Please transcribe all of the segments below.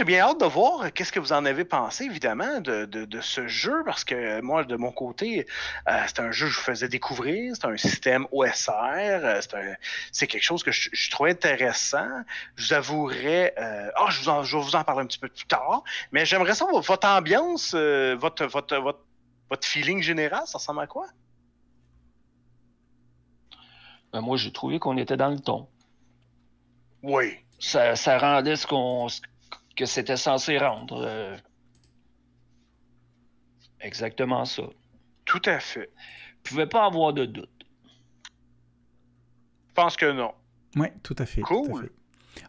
j'ai bien hâte de voir qu'est-ce que vous en avez pensé, évidemment, de, ce jeu, parce que moi, de mon côté, euh, c'est un jeu que je vous faisais découvrir, c'est un système OSR, euh, c'est quelque chose que je, trouve trouvais intéressant. Je vous avouerai, euh, ah je, je vais vous en parler un petit peu plus tard, mais j'aimerais savoir votre ambiance, votre, votre, votre, feeling général, ça ressemble à quoi? Ben moi, j'ai trouvé qu'on était dans le ton. Oui. Ça, ça rendait ce qu'on que c'était censé rendre. Euh, exactement ça. Tout à fait. pouvait pas avoir de doute. Je pense que non. ouais tout à fait.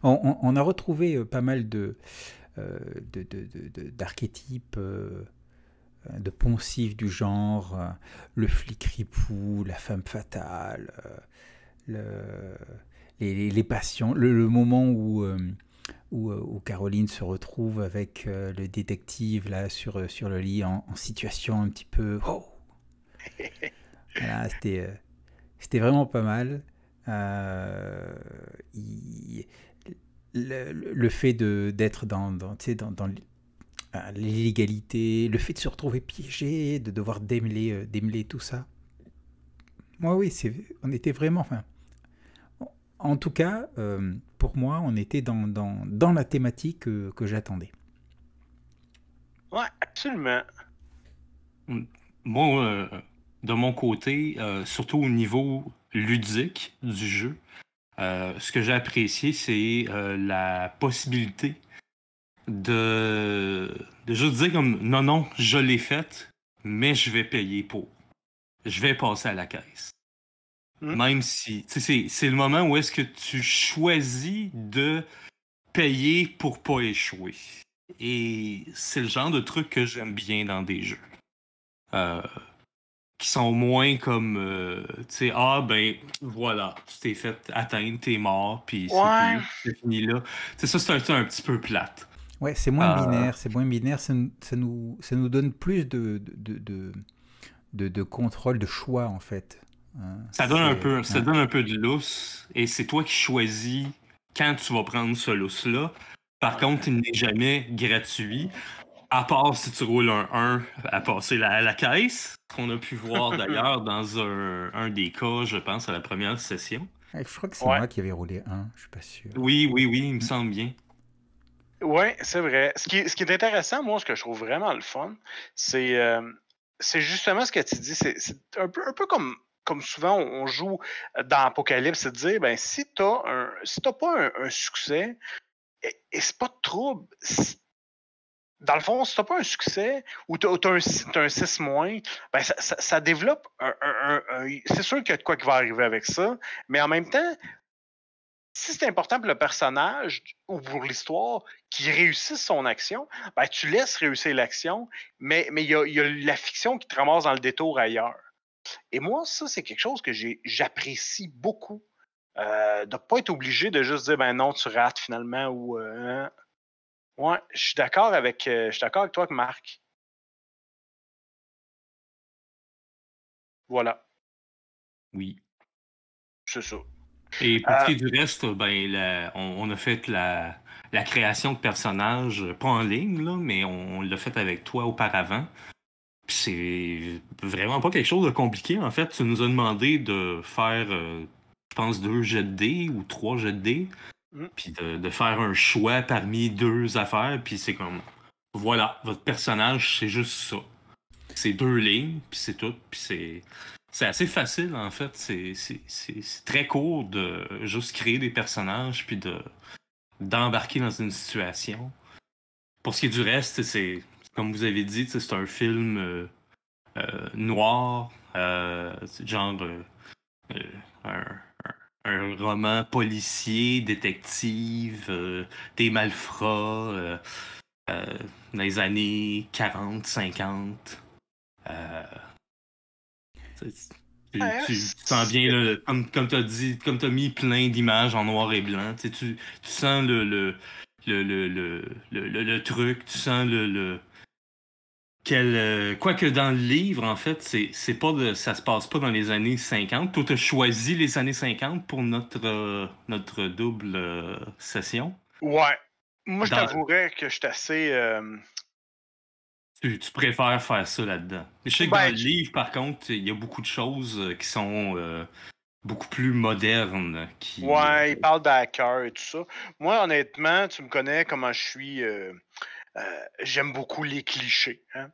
On, a retrouvé euh, pas mal de euh, d'archétypes. De, de, euh, de poncifs du genre le flic ripou la femme fatale, le, les, les, passions, le, moment où, euh, où, Caroline se retrouve avec euh, le détective là sur, euh, sur le lit en, situation un petit peu. Oh c'était, c'était vraiment pas mal. le, fait de, d'être dans, dans, dans l'illégalité, le fait de se retrouver piégé, de devoir démêler, démêler tout ça. Moi, oui, c'est, on était vraiment. Enfin, en tout cas, euh, pour moi, on était dans, la thématique que, j'attendais. Ouais, absolument. Mm. Moi, euh, de mon côté, euh, surtout au niveau ludique du jeu, ce que j'ai apprécié, c'est la possibilité de, de juste dire comme non, non, je l'ai faite, mais je vais payer pour. Je vais passer à la caisse. Mmh. Même si, c'est le moment où est-ce que tu choisis de payer pour pas échouer. Et c'est le genre de truc que j'aime bien dans des jeux. Euh, qui sont moins comme, euh, tu sais, ah ben voilà, tu t'es fait atteindre, t'es mort, puis c'est fini là. C'est ça, c'est un, un, petit peu plate. Ouais, c'est moins euh, binaire, c'est moins binaire, ça, nous, donne plus de contrôle, de choix en fait. Euh, ça donne un peu, ça donne un peu de lousse et c'est toi qui choisis quand tu vas prendre ce lousse-là. Par contre, il n'est jamais gratuit, à part si tu roules un 1 à passer à la caisse, qu'on a pu voir d'ailleurs dans un, des cas, je pense, à la première session. Eh, je crois que c'est moi qui avais roulé 1, je suis pas sûr. Oui, oui, oui, il me semble bien. Oui, c'est vrai. Ce qui, ce qui, est intéressant, moi, ce que je trouve vraiment le fun, c'est euh, justement ce que tu dis. C'est un peu comme comme souvent on joue euh, dans Apocalypse, c'est de dire ben, si tu n'as si pas un, succès, et, c'est pas de trouble. dans le fond, si tu n'as pas un succès ou tu as, un 6 moins, ben, ça, développe un. c'est sûr qu'il y a de quoi qui va arriver avec ça, mais en même temps, si c'est important pour le personnage ou pour l'histoire qu'il réussisse son action, ben, tu laisses réussir l'action, mais il y a la fiction qui te ramasse dans le détour ailleurs. Et moi, ça, c'est quelque chose que j'apprécie beaucoup. Euh, de ne pas être obligé de juste dire ben non, tu rates finalement ou euh, hein. je suis d'accord avec euh, je suis avec toi Marc. Voilà. Oui. C'est ça. Et pour ce qui est du reste, ben, on, a fait la, création de personnages, pas en ligne, mais on l'a fait avec toi auparavant c'est vraiment pas quelque chose de compliqué. En fait, tu nous as demandé de faire, euh, je pense, deux jets de dés ou trois jets de dés, mm. puis de, faire un choix parmi deux affaires, puis c'est comme, voilà, votre personnage, c'est juste ça. C'est deux lignes, puis c'est tout, puis c'est... assez facile, en fait. C'est très court de juste créer des personnages, puis de d'embarquer dans une situation. Pour ce qui est du reste, c'est comme vous avez dit, c'est un film euh, euh, noir, euh, genre un, roman policier, détective, des malfrats dans les années 40, 50. Tu, sens bien, le, comme, tu as dit, comme tu as mis plein d'images en noir et blanc, tu, sens le, le, le, le, truc, tu sens le, quel, euh, quoique dans le livre, en fait, c'est, c'est pas ça se passe pas dans les années 50. Toi, tu as choisi les années 50 pour notre, euh, notre double euh, session. Ouais. Moi, je t'avouerais que je suis assez. Tu, préfères faire ça là-dedans. Je sais que dans ben, le livre, par contre, il y a beaucoup de choses qui sont beaucoup plus modernes. Qui... Ouais, il parle d'hacker et tout ça. Moi, honnêtement, tu me connais comment je suis. Euh, j'aime beaucoup les clichés. Hein.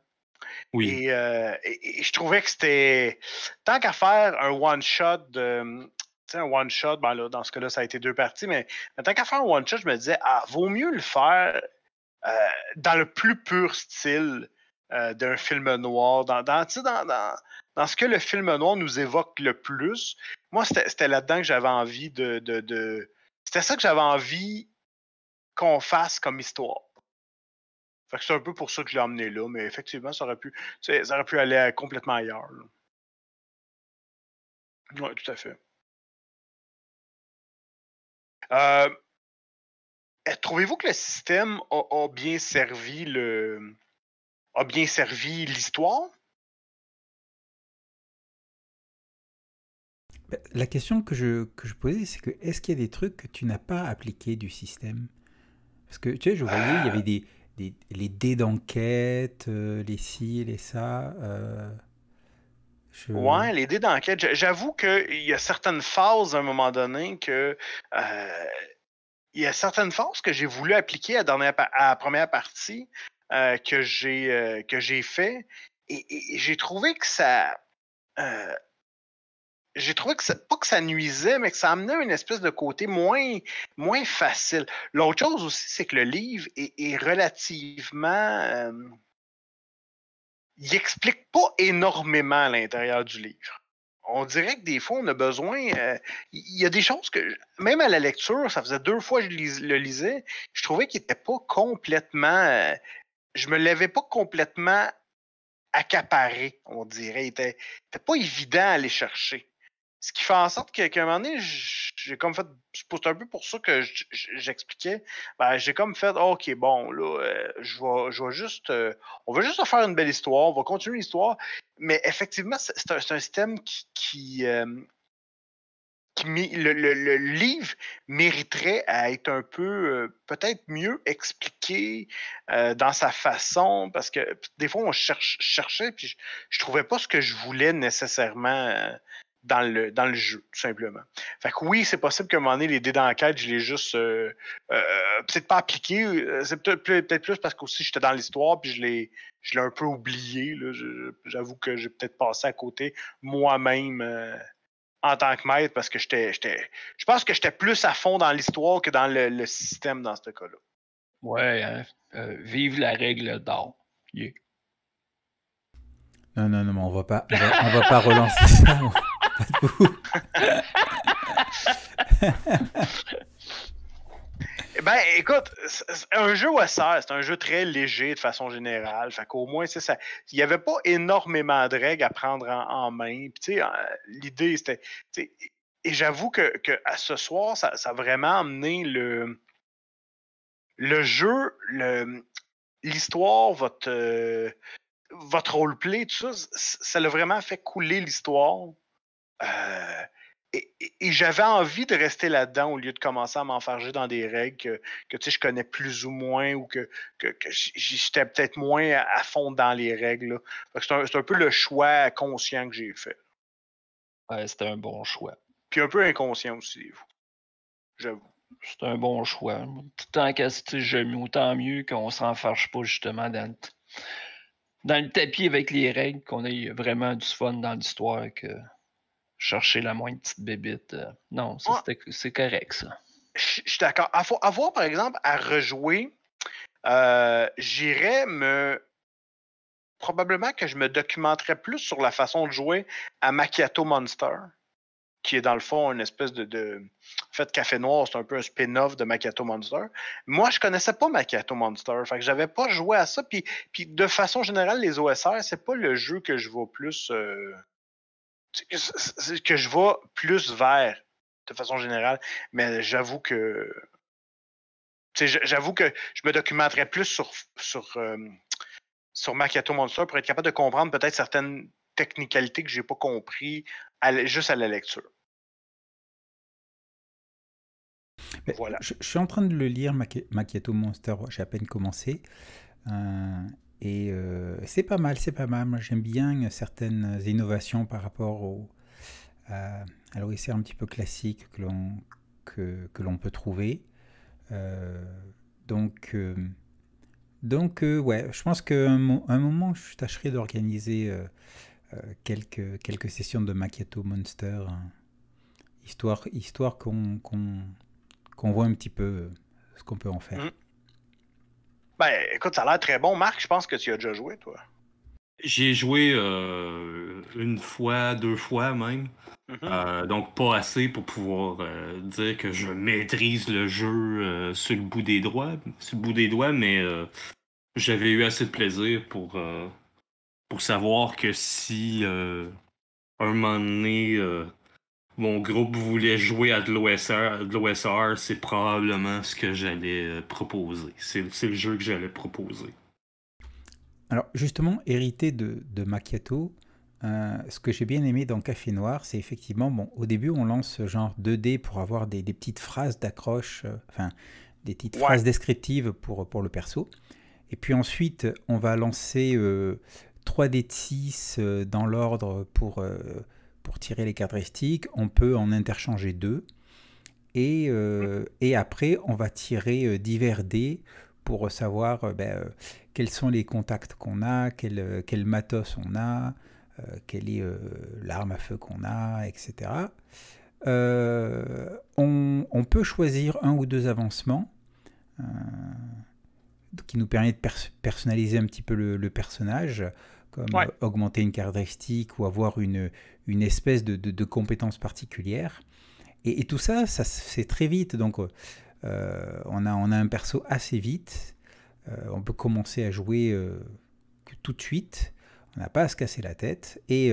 Oui. Euh, et, je trouvais que c'était. Tant qu'à faire un one-shot de. un one-shot, ben là, dans ce cas-là, ça a été deux parties, mais, tant qu'à faire un one-shot, je me disais, ah, vaut mieux le faire euh, dans le plus pur style d'un film noir, dans, dans, ce que le film noir nous évoque le plus. Moi, c'était là-dedans que j'avais envie de... C'était ça que j'avais envie qu'on fasse comme histoire c'est un peu pour ça que je l'ai emmené là, mais effectivement, ça aurait pu, ça aurait pu aller complètement ailleurs. Oui, tout à fait. Euh, eh, trouvez-vous que le système a, bien servi le bien servi l'histoire? Ben, la question que je, posais, c'est que est-ce qu'il y a des trucs que tu n'as pas appliqués du système? Parce que tu sais, je voyais, il y avait ah. des, les dés d'enquête, euh, les ci, les ça. Euh, je... Ouais, les dés d'enquête. J'avoue qu'il y a certaines phases à un moment donné que. Euh, il y a certaines phases que j'ai voulu appliquer à la, première partie que j'ai fait. et j'ai trouvé que ça j'ai trouvé que pas que ça nuisait, mais que ça amenait une espèce de côté moins, moins facile. L'autre chose aussi, c'est que le livre est, relativement. Euh, il explique pas énormément l'intérieur du livre. On dirait que des fois, on a besoin. Euh, il y a des choses que, même à la lecture, ça faisait deux fois que je le lisais, je trouvais qu'il n'était pas complètement. Euh, je me l'avais pas complètement accaparé, on dirait. Il n'était pas évident à aller chercher. Ce qui fait en sorte qu'à un moment donné, j'ai comme fait. C'est un peu pour ça que j'expliquais. Ben, j'ai comme fait ah, OK, bon, là, euh, je vais, juste. Euh, on va juste faire une belle histoire, on va continuer l'histoire. Mais effectivement, c'est un, système qui. Euh, le, livre mériterait à être un peu peut-être mieux expliqué dans sa façon parce que des fois on cherche, cherchait puis je, je trouvais pas ce que je voulais nécessairement dans le, jeu, tout simplement. Fait que oui, c'est possible qu'à un moment donné, les dés d'enquête, je l'ai juste euh, euh, pas appliqué. Euh, c'est peut-être plus, parce plus parce qu'aussi j'étais dans l'histoire, puis je l'ai je l'ai un peu oublié. J'avoue que j'ai peut-être passé à côté moi-même en tant que maître parce que j'étais. Je pense que j'étais plus à fond dans l'histoire que dans le, système dans ce cas-là. Ouais, hein, vive la règle d'or. Non, non, non, mais on va pas, on va, va pas relancer ça. Eh ben, écoute, un jeu OSR, c'est un jeu très léger de façon générale. Fait qu'au moins, ça, il n'y avait pas énormément de règles à prendre en, tu main. l'idée, c'était. Et j'avoue que, à ce soir, ça, a vraiment amené le, le jeu, l'histoire, votre, votre roleplay, tout ça, ça l'a vraiment fait couler l'histoire euh, et, j'avais envie de rester là-dedans au lieu de commencer à m'enfarger dans des règles que, tu je connais plus ou moins ou que, j'étais peut-être moins à, fond dans les règles. C'est un, peu le choix conscient que j'ai fait. c'était un bon choix. Puis un peu inconscient aussi, j'avoue. C'est un bon choix. Tant qu'à ce j'aime autant mieux qu'on s'enfarge pas justement dans le, dans le tapis avec les règles, qu'on ait vraiment du fun dans l'histoire que chercher la moindre petite bébite. Euh, non, c'est correct, ça. Je suis d'accord. À, voir, par exemple, à rejouer, euh, j'irais me. Probablement que je me documenterais plus sur la façon de jouer à Macchiato Monster, qui est dans le fond une espèce de. de... En fait, Café Noir, c'est un peu un spin-off de Macchiato Monster. Moi, je connaissais pas Macchiato Monster, fait que j'avais pas joué à ça. Puis, puis de façon générale, les OSR, c'est pas le jeu que je vois plus. Euh, que je vois plus vers de façon générale, mais j'avoue que j'avoue que je me documenterais plus sur sur euh, sur Monster pour être capable de comprendre peut-être certaines technicalités que je n'ai pas compris juste à la lecture. voilà. Je, suis en train de le lire, Macchiato Monster. J'ai à peine commencé. Euh, et euh, c'est pas mal, c'est pas mal. Moi, j'aime bien certaines innovations par rapport au, à, à un petit peu classique que l'on que, que l'on peut trouver. Euh, donc, euh, donc ouais, je pense qu'à un, moment, je tâcherai d'organiser quelques, quelques sessions de Macchiato Monster, hein, histoire, histoire qu'on qu'on voit un petit peu ce qu'on peut en faire. Mmh. Ben, écoute, ça a l'air très bon. Marc, je pense que tu as déjà joué, toi. J'ai joué euh, une fois, deux fois même. Mhm. Euh, donc, pas assez pour pouvoir euh, dire que je maîtrise le jeu sur le bout des doigts, sur bout des doigts, mais j'avais eu assez de plaisir pour, pour savoir que si un moment donné, mon groupe voulait jouer à de l'OSR, l'OSR, c'est probablement ce que j'allais euh, proposer. C'est, le jeu que j'allais proposer. Alors justement, hérité de, Macchiato, euh, ce que j'ai bien aimé dans Café Noir, c'est effectivement, bon, au début on lance ce genre 2D pour avoir des, petites phrases d'accroche, euh, enfin des petites phrases descriptives pour, pour le perso. Et puis ensuite, on va lancer 3D 6 dans l'ordre pour pour tirer les caractéristiques, on peut en interchanger deux. Et, euh, et après, on va tirer euh, divers dés pour savoir euh, ben, quels sont les contacts qu'on a, quel, quel, matos on a, quelle est l'arme à feu qu'on a, etc. on, peut choisir un ou deux avancements qui nous permet de personnaliser un petit peu le, personnage, comme augmenter une caractéristique ou avoir une, une espèce de, compétence particulière. Et, tout ça, ça c'est très vite. Donc, euh, euh, on, a, on a un perso assez vite. Euh, on peut commencer à jouer tout de suite. On n'a pas à se casser la tête. Et,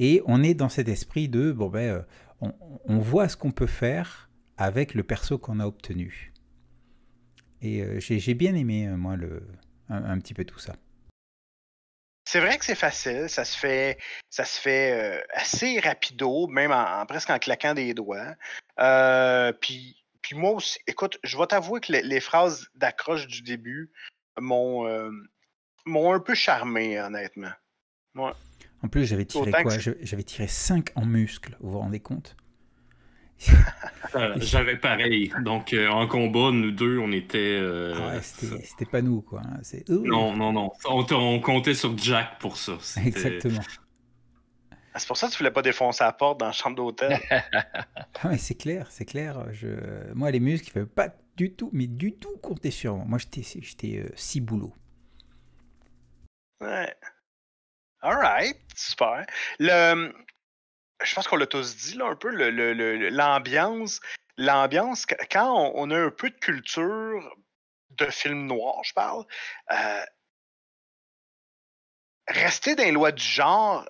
et on est dans cet esprit de, bon ben, on, voit ce qu'on peut faire avec le perso qu'on a obtenu. Et j'ai bien aimé, moi, le, un petit peu tout ça. C'est vrai que c'est facile, ça se fait, ça se fait euh, assez rapido, même presque en claquant des doigts. Euh, puis, puis moi aussi, écoute, je vais t'avouer que les, phrases d'accroche du début m'ont euh, un peu charmé, honnêtement. En plus, j'avais tiré quoi J'avais tiré 5 en muscle, vous vous rendez compte euh, j'avais pareil. Donc, euh, en combat, nous deux, on était. Euh, ah c'était pas nous, quoi. Hein. Non, non, non. On, comptait sur Jack pour ça. Exactement. Ah, c'est pour ça que tu voulais pas défoncer la porte dans la chambre d'hôtel. Ah c'est clair, c'est clair. Je... Moi, les muscles, ils ne pas du tout, mais du tout compter sur moi. Moi, j'étais si boulot Ouais. All right, super. Le, je pense qu'on l'a tous dit là, un peu, l'ambiance. l'ambiance, quand on, a un peu de culture de film noir, je parle, euh, rester dans les lois du genre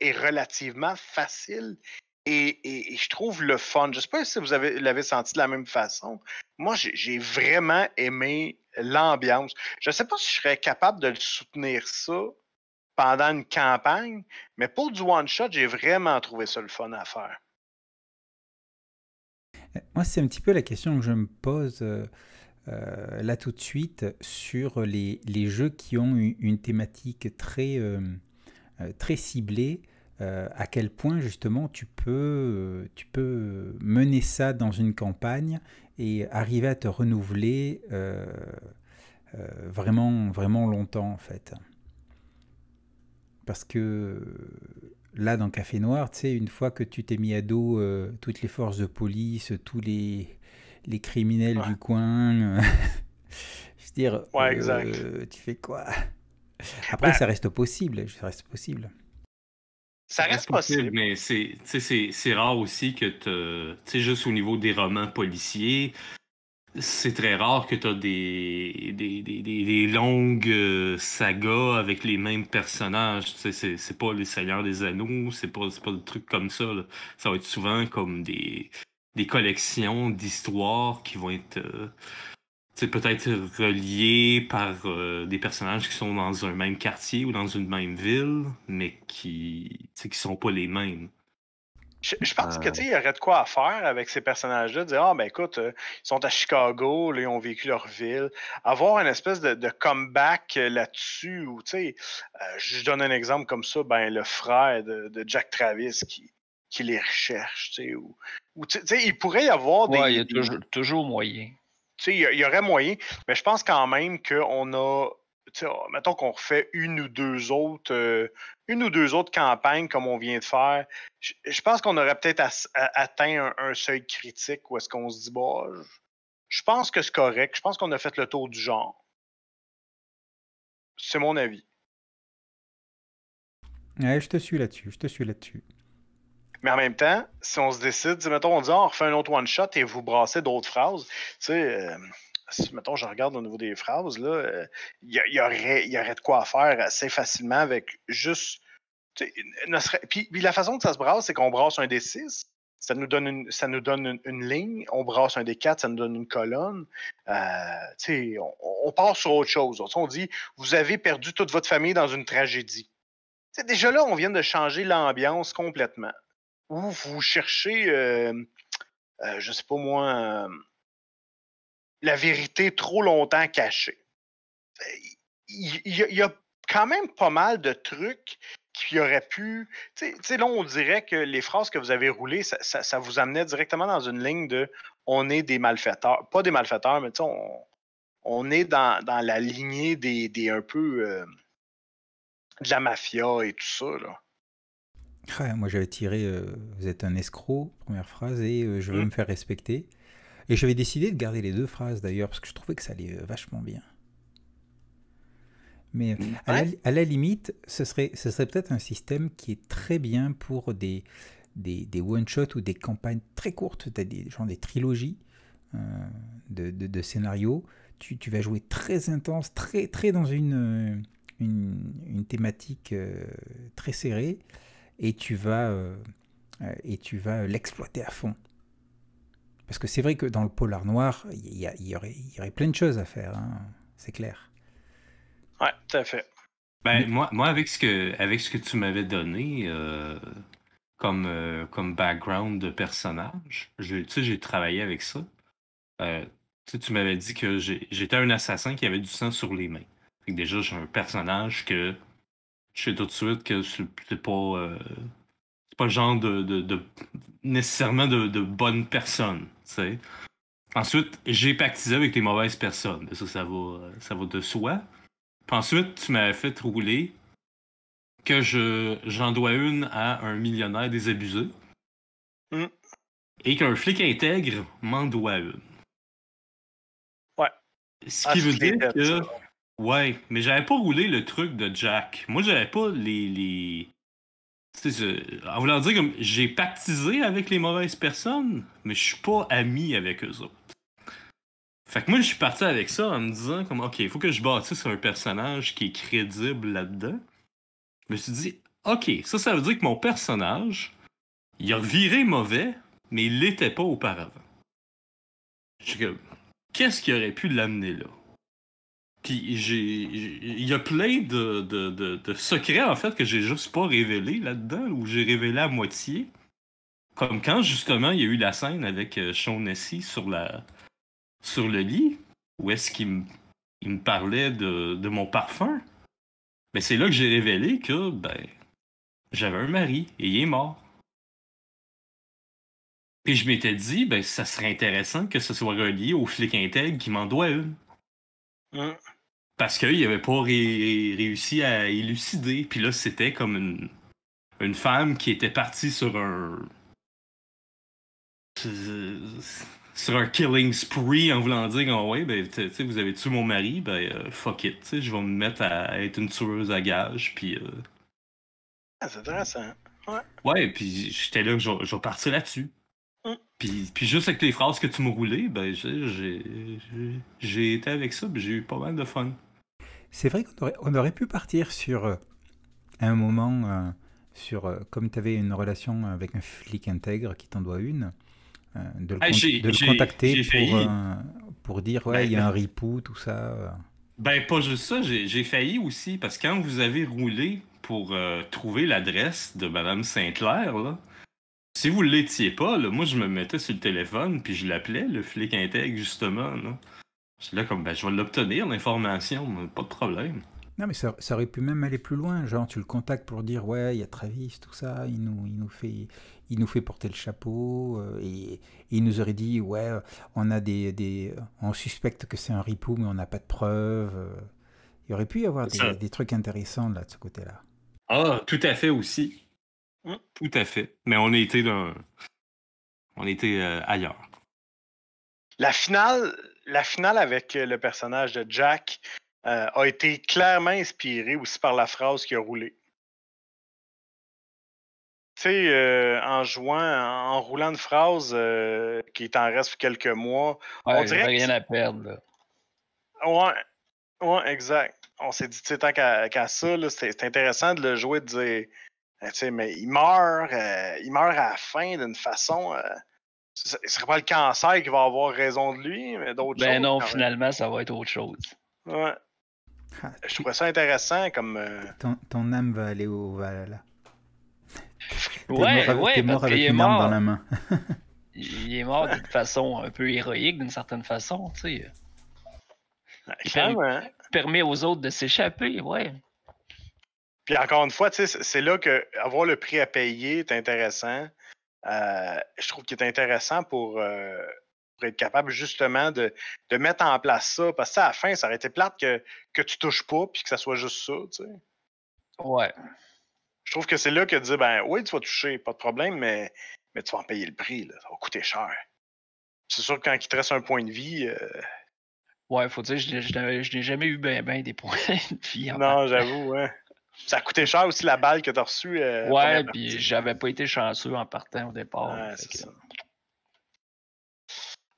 est relativement facile et, je trouve le fun. Je ne sais pas si vous l'avez senti de la même façon. Moi, j'ai vraiment aimé l'ambiance. Je ne sais pas si je serais capable de le soutenir ça pendant une campagne, mais pour du one-shot, j'ai vraiment trouvé ça le fun à faire. Euh, moi, c'est un petit peu la question que je me pose euh, euh, là tout de suite sur les, les jeux qui ont une, thématique très, très ciblée. à quel point justement tu peux, tu peux mener ça dans une campagne et arriver à te renouveler vraiment, vraiment longtemps en fait. Parce que euh, là, dans Café Noir, tu sais, une fois que tu t'es mis à dos euh, toutes les forces de police, tous les, les criminels du coin, euh, je veux dire, tu fais quoi Après, ben ça reste possible, ça reste possible. Ça reste possible, mais c'est rare aussi que tu... sais, juste au niveau des romans policiers, c'est très rare que tu as des des, longues euh, sagas avec les mêmes personnages. C'est pas les Seigneurs des Anneaux, c'est pas, pas des trucs comme ça. Ça va être souvent comme des, des collections d'histoires qui vont être euh, peut-être reliées par euh, des personnages qui sont dans un même quartier ou dans une même ville, mais qui ne qui sont pas les mêmes. Je, pense que qu'il ah. y aurait de quoi à faire avec ces personnages-là, dire Ah, ben écoute, euh, ils sont à Chicago, là, ils ont vécu leur ville. Avoir une espèce de, comeback euh, là-dessus, ou tu sais, euh, je donne un exemple comme ça, ben le frère de, Jack Travis qui, les recherche, tu sais, ou, tu sais, il pourrait y avoir des. il y a toujours, moyen. Tu sais, il y, y, aurait moyen, mais je pense quand même qu'on a Oh, mettons qu'on refait une ou deux autres, euh, une ou deux autres campagnes comme on vient de faire, je, pense qu'on aurait peut-être atteint un, seuil critique où est-ce qu'on se dit, bah, je, pense que c'est correct, je pense qu'on a fait le tour du genre. C'est mon avis. je te suis là-dessus, je te suis là-dessus. Mais en même temps, si on se décide, mettons, on dit, ah, on refait un autre one-shot et vous brassez d'autres phrases, tu sais. Euh, si, mettons, je regarde au niveau des phrases, là, euh, il y, aurait, y aurait de quoi faire assez facilement avec juste. puis, la façon que ça se brasse, c'est qu'on brasse un d 6 ça nous donne une, ça nous donne une, ligne, on brasse un d 4 ça nous donne une colonne. Euh, on, on part sur autre chose. On dit, vous avez perdu toute votre famille dans une tragédie. déjà là, on vient de changer l'ambiance complètement. Ou vous cherchez, je euh, ne je sais pas moi, la vérité trop longtemps cachée. Il y, a quand même pas mal de trucs qui auraient pu. Tu sais, là, on dirait que les phrases que vous avez roulées, ça, vous amenait directement dans une ligne de on est des malfaiteurs. Pas des malfaiteurs, mais tu sais, on, est dans, la lignée des, un peu euh, de la mafia et tout ça, là. moi j'avais tiré euh, Vous êtes un escroc, première phrase, et euh, je veux mmh. me faire respecter. Et j'avais décidé de garder les deux phrases d'ailleurs, parce que je trouvais que ça allait euh, vachement bien. Mais mm. à, la, limite, ce serait, ce serait peut-être un système qui est très bien pour des, des, one-shots ou des campagnes très courtes, des, genre des trilogies euh, de, scénarios. Tu, vas jouer très intense, très, très dans une, euh, une, thématique très serrée, et tu vas, et tu vas l'exploiter à fond. Parce que c'est vrai que dans le polar noir, il y, aurait, plein de choses à faire, hein, c'est clair. Ouais, tout à fait. Ben, moi, moi, avec ce que, avec ce que tu m'avais donné euh, comme, euh, comme background de personnage, j'ai travaillé avec ça. Euh, tu m'avais dit que j'étais un assassin qui avait du sang sur les mains. déjà, j'ai un personnage que je sais tout de suite que c'est pas, pas le genre de, nécessairement de bonne personne. Ensuite, j'ai pactisé avec des mauvaises personnes. Ça, ça va, ça de soi. Puis ensuite, tu m'as fait rouler que je j'en dois une à un millionnaire désabusé. abusés mm. Et qu'un flic intègre m'en doit une. Ouais. Ce ah, qui veut dire que. Ouais, mais j'avais pas roulé le truc de Jack. Moi, j'avais pas les, en voulant dire comme j'ai pactisé avec les mauvaises personnes, mais je suis pas ami avec eux autres. Fait que moi, je suis parti avec ça en me disant comme OK, il faut que je bâtisse un personnage qui est crédible là-dedans. Je me suis dit OK, ça, ça veut dire que mon personnage, il a viré mauvais, mais il l'était pas auparavant. Je suis comme qu'est-ce qui aurait pu l'amener là? Puis il y a plein de, de, secrets en fait que j'ai juste pas révélé là-dedans ou j'ai révélé à moitié. Comme quand justement il y a eu la scène avec euh, Sean Nessie sur la sur le lit où est-ce qu'il me, parlait de, mon parfum. Mais c'est là que j'ai révélé que ben j'avais un mari et il est mort. Puis je m'étais dit ben ça serait intéressant que ce soit relié au flic intègre qui m'en doit une. Hein? Parce qu'il n'avait pas réussi à élucider. Puis là, c'était comme une, une femme qui était partie sur un. Sur un killing spree en voulant dire oh, ouais, ben, vous avez tué mon mari, ben, euh, fuck it, je vais me mettre à être une tueuse à gage, puis. Euh. Ah, c'est intéressant. Ouais. Ouais, puis j'étais là, je vais partir là-dessus. Mm. Puis, puis juste avec les phrases que tu me roulées, ben, j'ai été avec ça, j'ai eu pas mal de fun c'est vrai qu'on aurait, on aurait, pu partir sur euh, un moment, euh, sur euh, comme tu avais une relation avec un flic intègre qui t'en doit une, de, le, ah, contacter pour, pour, dire ouais, ben, il y a un ben, ripou, tout ça. Ben, pas juste ça, j'ai failli aussi, parce que quand vous avez roulé pour trouver l'adresse de Madame Saint-Clair, là, si vous ne l'étiez pas, là, moi je me mettais sur le téléphone puis je l'appelais, le flic intègre, justement. Je là comme, ben, je vais l'obtenir, l'information, pas de problème. Non, mais ça, aurait pu même aller plus loin. Genre, tu le contactes pour dire, ouais, il y a Travis, tout ça, il nous, il nous, fait, il nous fait porter le chapeau. Euh, et, il nous aurait dit, ouais, euh, on, a des, des euh, on suspecte que c'est un ripou, mais on n'a pas de preuves. Il aurait pu y avoir des, trucs intéressants là, de ce côté-là. Ah, tout à fait aussi. Hum, tout à fait. Mais on était, dans... on était ailleurs. La finale, la finale avec euh, le personnage de Jack euh, a été clairement inspirée aussi par la phrase qui a roulé. Tu sais, euh, en jouant, en roulant une phrase qui t'en reste quelques mois, on dirait. rien à perdre. Là. Ouais, ouais, exact. On s'est dit, tu sais, tant qu'à ça, c'est intéressant de le jouer, de dire, tu sais, mais il meurt, il meurt à la fin d'une façon. Ce serait pas le cancer qui va avoir raison de lui, mais d'autres ben choses. Ben non, finalement, ça va être autre chose. Ouais. Ah, je trouvais ça intéressant comme. Euh, ton, ton, âme va aller au Valhalla. ouais, ouais, mort parce avec une mort. dans la main. il est mort d'une façon un peu héroïque, d'une certaine façon, tu sais. permet, hein. permet aux autres de s'échapper, ouais. Puis encore une fois, c'est là que avoir le prix à payer est intéressant. Euh, je trouve qu'il est intéressant pour euh, être capable justement de, mettre en place ça. Parce que ça, à la fin, ça aurait été plate que, que tu touches pas puis que ça soit juste ça, tu sais. Ouais. Je trouve que c'est là que tu dis, ben oui, tu vas toucher, pas de problème, mais, tu vas en payer le prix, Ça va coûter cher. C'est sûr que quand il te reste un point de vie. Euh... Ouais, faut dire, je, n'ai jamais eu ben, ben, des points de vie. non, j'avoue, ouais. Hein. Ça a coûté cher aussi la balle que tu as reçue. Euh, ouais, puis j'avais pas été chanceux en partant au départ. Ouais, c'est ça.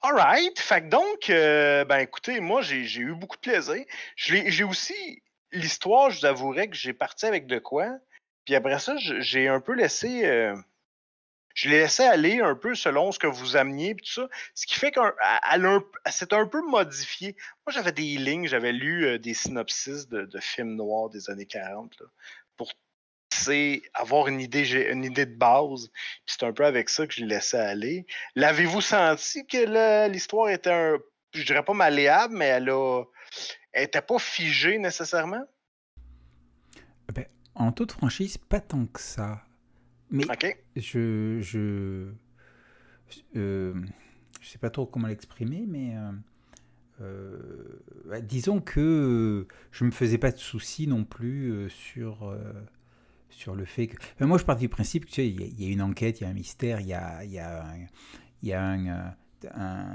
right! fait que donc, euh, ben écoutez, moi j'ai eu beaucoup de plaisir. J'ai aussi l'histoire, je vous avouerai que j'ai parti avec de quoi. Puis après ça, j'ai un peu laissé euh, je les laissais aller un peu selon ce que vous ameniez Ce qui fait qu'elle c'est un peu modifié. Moi, j'avais des lignes, j'avais lu euh, des synopsis de, films noirs des années 40 pour avoir une idée, une idée de base. c'est un peu avec ça que je les laissais aller. L'avez-vous senti que l'histoire était un. Je dirais pas malléable, mais elle n'était pas figée nécessairement? Eh ben, en toute franchise, pas tant que ça. Mais je. Euh, je sais pas trop comment l'exprimer, mais. Euh, euh, bah, disons que je me faisais pas de soucis non plus sur sur le fait que. moi, je pars du principe que il y, a une enquête, il y a un mystère, il y a, un,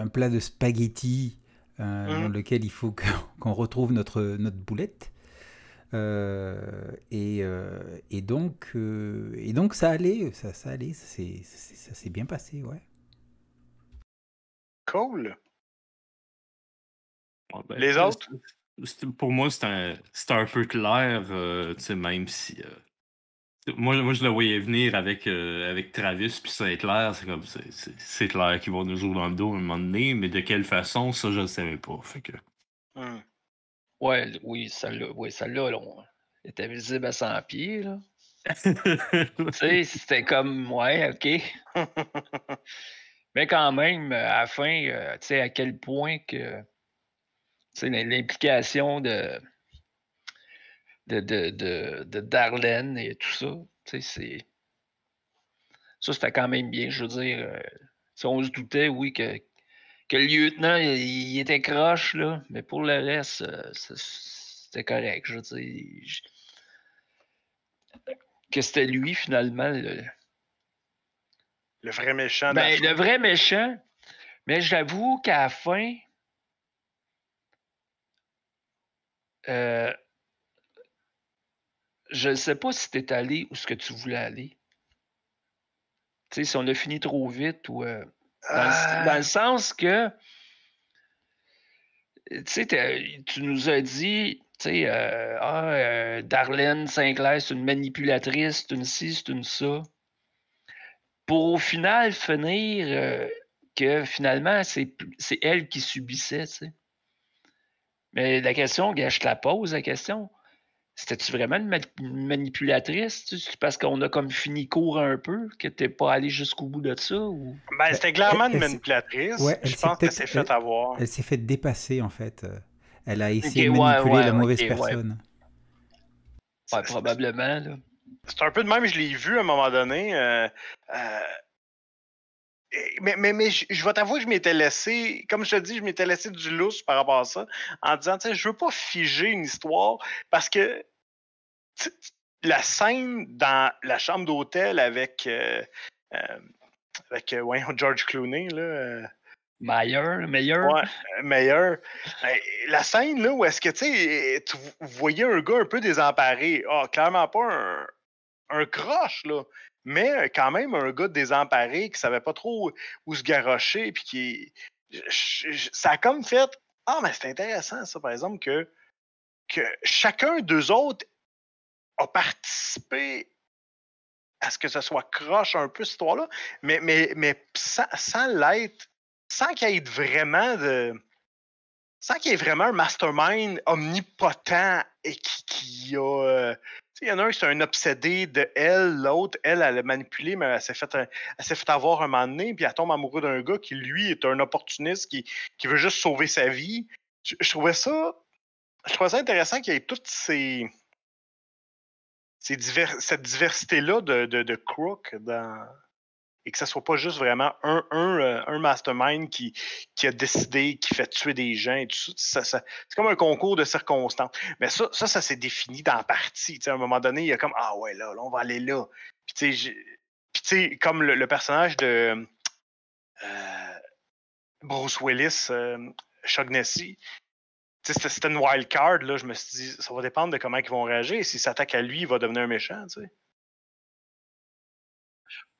un, plat de spaghettis mmh. dans lequel il faut qu'on retrouve notre, notre boulette. Euh, euh, et, donc, euh, et donc ça allait, ça, allait, ça s'est bien passé, ouais. Cool. Ah, ben, Les autres? Pour moi, c'est un, un, peu clair, sais même si. moi, moi, je le voyais venir avec, avec Travis puis ça clair C'est comme c'est clair qu'ils vont nous jouer dans le dos à un moment donné, mais de quelle façon, ça, je ne savais pas. Fait que. Hum. Ouais, oui, celle-là, oui, celle-là, là, était visible à 100 pieds, là. tu sais, c'était comme, ouais, OK. Mais quand même, à la fin, euh, tu sais, à quel point que, tu sais, l'implication de de, de, de, de, Darlene et tout ça, tu sais, c'est. Ça, c'était quand même bien. Je veux dire, euh, si on se doutait, oui, que, que le lieutenant, il, était croche, là. Mais pour le reste, euh, c'était correct. Je veux que c'était lui, finalement, le... Le vrai méchant. Ben, le vrai méchant. Mais j'avoue qu'à la fin, euh, je ne sais pas si tu es allé ou ce que tu voulais aller. Tu sais, si on a fini trop vite ou. Euh, ah. Dans, le sens que, tu nous as dit, tu sais, euh, ah, euh, Darlene Sinclair, c'est une manipulatrice, c'est une ci, c'est une ça. Pour au final finir euh, que finalement, c'est elle qui subissait, tu sais. Mais la question, je te la pose, la question. C'était-tu vraiment une, manipulatrice? Tu? Parce qu'on a comme fini court un peu, que t'es pas allé jusqu'au bout de ça? Ou... Ben, c'était clairement une manipulatrice. Ouais, je pense qu'elle s'est faite avoir. Elle s'est fait dépasser, en fait. Elle a essayé de manipuler la mauvaise personne. Ouais, probablement. C'est un peu de même, je l'ai vu à un moment donné. Euh, euh, eh, mais, mais, je, je vais t'avouer que je m'étais laissé, comme je te dis, je m'étais laissé du lousse par rapport à ça, en disant, tu sais, je veux pas figer une histoire parce que la scène dans la chambre d'hôtel avec, euh, euh, euh, George Clooney, là. Meilleur, meilleur. Ouais, meilleur. Ben, la scène là où est-ce que tu tu sais, voyais un gars un peu désemparé, ah, clairement pas un, un croche, là mais euh, quand même un gars désemparé qui savait pas trop où se garrocher, puis qui. ça a comme fait. Ah, mais c'est intéressant, ça, par exemple, que, que chacun d'eux autres a participé à ce que ce soit croche un peu, cette histoire-là, mais, mais, mais sans, l'être, sans qu'il y ait vraiment de. Sans qu'il y ait vraiment un mastermind omnipotent et qui a. Euh, il y en a un qui est un obsédé de elle, l'autre, elle, elle l'a manipulé, mais elle s'est fait, euh, fait avoir un moment donné, puis elle tombe amoureuse d'un gars qui, lui, est un opportuniste qui, qui veut juste sauver sa vie. Je, trouvais ça. Je trouvais ça intéressant qu'il y ait toutes ces. ces cette diversité-là de, de, de crook dans, et que ce ne soit pas juste vraiment un, un, euh, un mastermind qui, qui, a décidé, qui fait tuer des gens tout ça. c'est comme un concours de circonstances. Mais ça, ça, ça s'est défini dans la partie. à un moment donné, il y a comme Ah ouais, là, on va aller là. Puis tu sais, comme le, personnage de euh, Bruce Willis, euh, c'était une wild card, là, je me suis dit, ça va dépendre de comment ils vont réagir. S'ils s'attaquent à lui, il va devenir un méchant, tu sais.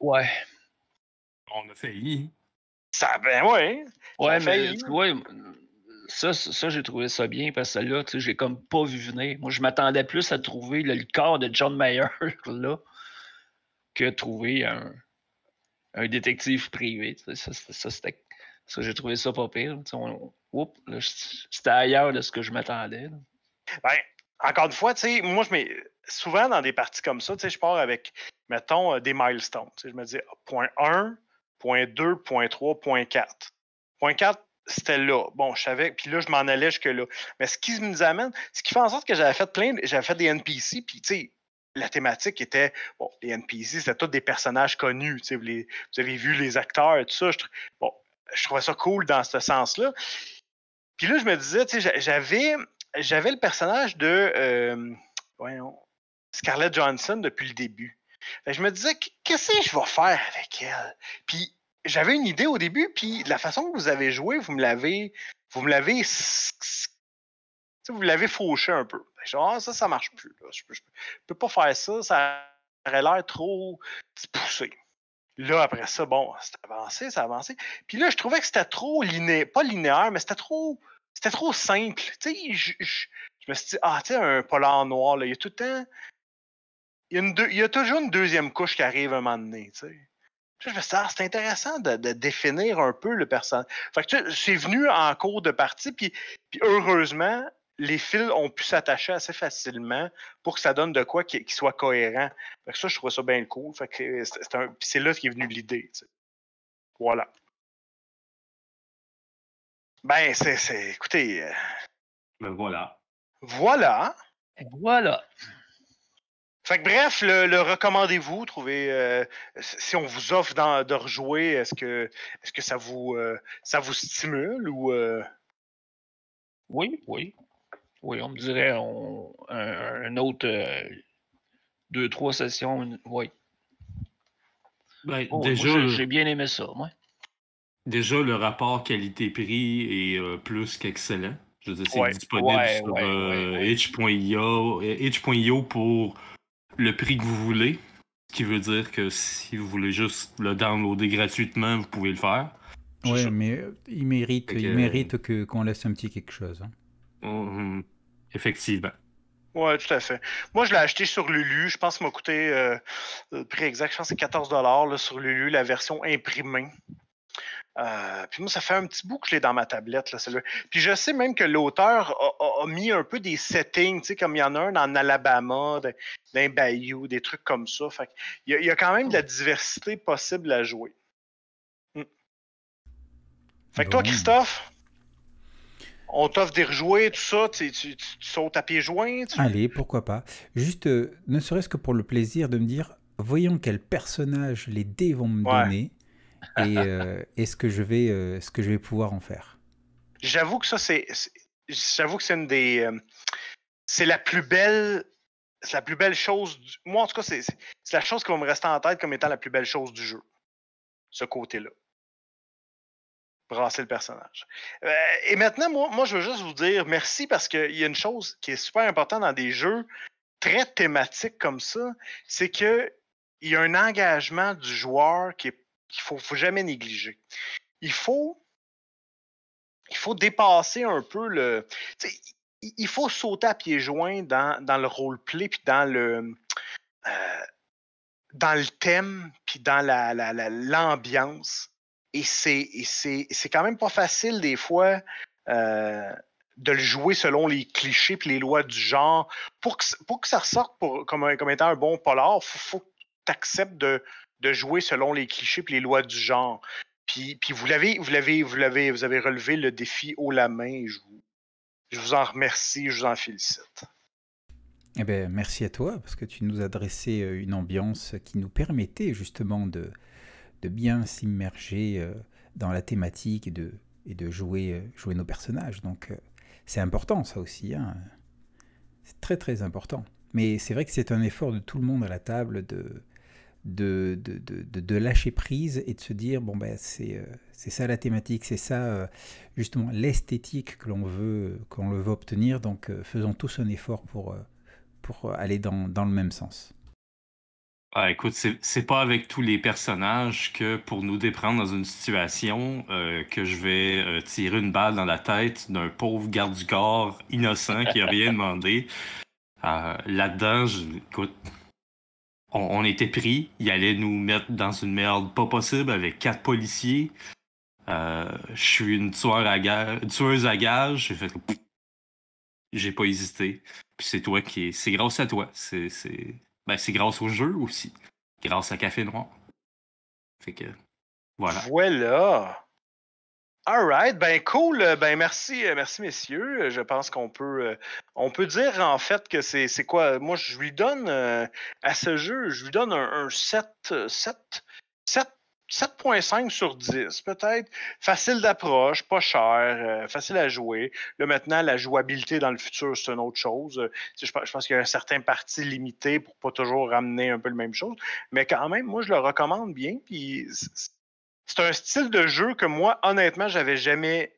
Ouais, on a failli. Hein. Ça, ben oui. Ouais, hein. mais hein. ça, j'ai trouvé ça bien parce que là, tu sais, j'ai comme pas vu venir. Moi, je m'attendais plus à trouver le corps de John Mayer là que trouver un, détective privé. ça, ça j'ai trouvé ça pas pire. c'était ailleurs de ce que je m'attendais. Ben, encore une fois, tu moi, je mets souvent dans des parties comme ça, tu sais, je pars avec, mettons, euh, des milestones. je me dis, point 1, Point 4. c'était là. Bon, je savais, puis là, je m'en allais jusque-là. Mais ce qui me amène, ce qui fait en sorte que j'avais fait plein, j'avais fait des NPC, puis tu sais, la thématique était, bon, les NPC, c'était tous des personnages connus, tu sais, vous, avez vu les acteurs, et tout ça. bon, je trouvais ça cool dans ce sens-là. Puis là, je me disais, tu sais, j'avais, j'avais le personnage de, euh, Scarlett Johnson depuis le début. je me disais, qu'est-ce que je vais faire avec elle? Puis j'avais une idée au début, puis la façon que vous avez joué, vous me l'avez. Vous me l'avez. Vous l'avez fauché un peu. Ben, genre, ah, ça, ça marche plus. Je, peux, peux pas faire ça, ça aurait l'air trop poussé. Là, après ça, bon, c'est avancé, c'est avancé. Puis là, je trouvais que c'était trop linéaire, pas linéaire, mais c'était trop. C'était trop simple. Tu je, me suis dit, ah, tu sais, un polar noir, là, il y a tout le temps. Il y a, il y a toujours une deuxième couche qui arrive un moment donné, tu c'est intéressant de, définir un peu le personnage. c'est venu en cours de partie, puis, heureusement, les fils ont pu s'attacher assez facilement pour que ça donne de quoi qui, soit cohérent. Fait ça, je trouvais ça bien cool. Fait que c'est, là c'est là est venue l'idée. Voilà. Ben, c'est, Écoutez. Euh ben, voilà. Voilà. Voilà. Fait que bref, le, recommandez-vous, trouvez euh, si on vous offre de rejouer, est-ce que est-ce que ça vous euh, ça vous stimule ou euh? Oui, oui. Oui, on me dirait un, autre deux, trois sessions, oui. Ben, j'ai bien aimé ça, moi. Déjà, le rapport qualité-prix est plus qu'excellent. Je veux dire, c'est disponible sur h.io h.io pour le prix que vous voulez. Ce qui veut dire que si vous voulez juste le downloader gratuitement, vous pouvez le faire. Oui, mais euh, il mérite, il mérite que, qu'on laisse un petit quelque chose. Hein. Mm-hmm. effectivement. Oui, tout à fait. Moi, je l'ai acheté sur Lulu. Je pense que ça m'a coûté, le euh, euh, prix exact, je pense que c'est 14 sur Lulu, la version imprimée. Euh, puis moi, ça fait un petit bout que je l'ai dans ma tablette, là, Puis je sais même que l'auteur a, mis un peu des settings, tu sais, comme il y en a un en Alabama, d'un bayou, des trucs comme ça. Fait il, y, a, quand même de la diversité possible à jouer. Mm. Fait que toi, Christophe, on t'offre des rejouer tout ça, tu, sautes à pieds joints. Allez, pourquoi pas. Juste, euh, ne serait-ce que pour le plaisir de me dire, voyons quel personnage les dés vont me donner et, est euh, ce, que je vais, euh, ce que je vais pouvoir en faire. J'avoue que ça, c'est. J'avoue que c'est une des. Euh, c'est la plus belle c'est la plus belle chose. Moi, en tout cas, c'est la chose qui va me rester en tête comme étant la plus belle chose du jeu. Ce côté-là. Brasser le personnage. et maintenant, moi, je veux juste vous dire merci parce qu'il y a une chose qui est super importante dans des jeux très thématiques comme ça, c'est qu'il y a un engagement du joueur qui est qu'il ne faut, jamais négliger. Il faut, il faut dépasser un peu le. Il faut sauter à pieds joints dans, dans le roleplay, puis dans le. Euh, dans le thème, puis dans l'ambiance. La, la, et c'est quand même pas facile, des fois, euh, de le jouer selon les clichés puis les lois du genre. Pour que, pour que ça ressorte pour, comme, étant un bon polar, il faut que tu acceptes de, de jouer selon les clichés et les lois du genre. Puis, puis vous l'avez, vous l'avez, vous l'avez, vous avez relevé le défi haut la main. je vous, je vous en remercie, je vous en félicite. Eh bien, merci à toi, parce que tu nous as dressé euh, une ambiance qui nous permettait justement de, de bien s'immerger euh, dans la thématique et de, et de jouer, euh, jouer nos personnages. Donc, c'est important, ça aussi. Hein. C'est très, très important. Mais c'est vrai que c'est un effort de tout le monde à la table de, de, de, de, de, lâcher prise et de se dire bon ben c'est euh, ça la thématique, c'est ça euh, justement l'esthétique que l'on veut qu'on veut obtenir. Donc euh, faisons tous un effort pour pour aller dans, dans, le même sens. Ah, écoute, c'est pas avec tous les personnages que pour nous déprendre dans une situation que je vais tirer une balle dans la tête d'un pauvre garde du corps innocent qui a rien demandé. Là-dedans, écoute, on, était pris. il allait nous mettre dans une merde pas possible avec quatre policiers. Euh, je suis une tueur à gage, tueuse à gage. J'ai fait. J'ai pas hésité. Puis c'est toi qui. C'est grâce à toi. C'est, c'est... Ben, c'est grâce au jeu aussi. Grâce à Café Noir. Fait que. Voilà. Voilà! All right, ben cool, euh, ben merci, euh, merci messieurs. Euh, je pense qu'on peut, on peut dire en fait que c'est, quoi. Moi, je lui donne à ce jeu, je lui donne un, 7, 7, 7 7.5 sur 10, peut-être. Facile d'approche, pas cher, facile à jouer. Là, maintenant, la jouabilité dans le futur, c'est une autre chose. je, pense qu'il y a un certain parti limité pour pas toujours ramener un peu la même chose. Mais quand même, moi, je le recommande bien. Puis c'est un style de jeu que moi, honnêtement, j'avais jamais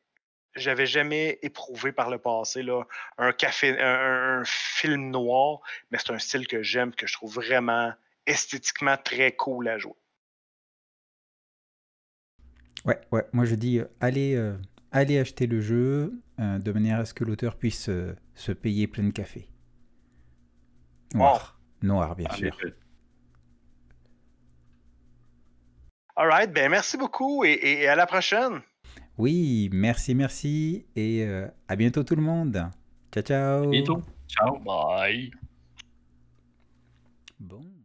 j'avais jamais éprouvé par le passé là, un, café, un, film noir, mais c'est un style que j'aime, que je trouve vraiment esthétiquement très cool à jouer. Ouais, ouais, moi je dis euh, euh, allez, acheter le jeu euh, de manière à ce que l'auteur puisse se payer plein de café. Noir, noir bien ah, sûr. All right, ben merci beaucoup et, à la prochaine. Oui, merci, merci et euh, à bientôt tout le monde. Ciao, ciao. bientôt. Ciao, bye. Bon.